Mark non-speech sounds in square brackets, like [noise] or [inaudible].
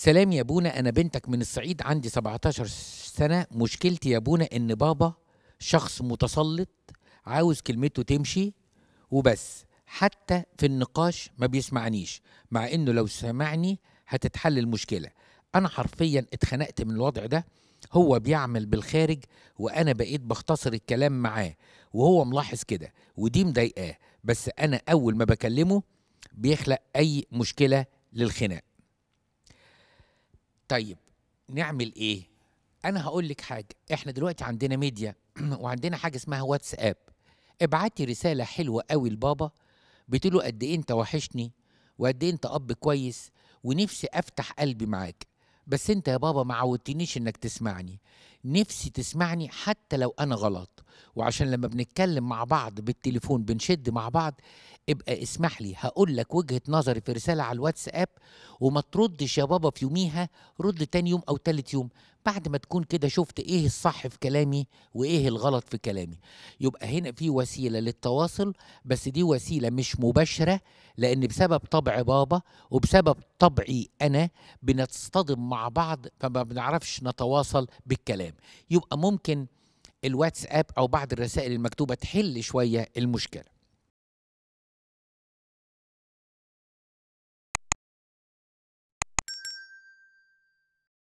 سلام يا بونا أنا بنتك من الصعيد عندي 17 سنة مشكلتي يا بونا إن بابا شخص متسلط عاوز كلمته تمشي وبس حتى في النقاش ما بيسمعنيش مع إنه لو سمعني هتتحل المشكلة أنا حرفيا اتخنقت من الوضع ده هو بيعمل بالخارج وأنا بقيت بختصر الكلام معاه وهو ملاحظ كده ودي مضايقاه بس أنا أول ما بكلمه بيخلق أي مشكلة للخناق طيب نعمل ايه انا هقول لك حاجه احنا دلوقتي عندنا ميديا [clears throat] وعندنا حاجه اسمها واتساب ابعتي رساله حلوه قوي لبابا بتقول قد ايه انت وحشني وقد ايه انت اب كويس ونفسي افتح قلبي معاك بس انت يا بابا ما عودتنيش انك تسمعني نفسي تسمعني حتى لو انا غلط وعشان لما بنتكلم مع بعض بالتليفون بنشد مع بعض ابقى اسمح لي هقول لك وجهه نظري في رساله على الواتساب وما تردش يا بابا في يوميها رد تاني يوم او تالت يوم بعد ما تكون كده شفت ايه الصح في كلامي وايه الغلط في كلامي يبقى هنا في وسيله للتواصل بس دي وسيله مش مباشره لان بسبب طبع بابا وبسبب طبعي انا بنتصطدم مع بعض فما بنعرفش نتواصل بالكلام يبقى ممكن الواتساب او بعض الرسائل المكتوبه تحل شويه المشكله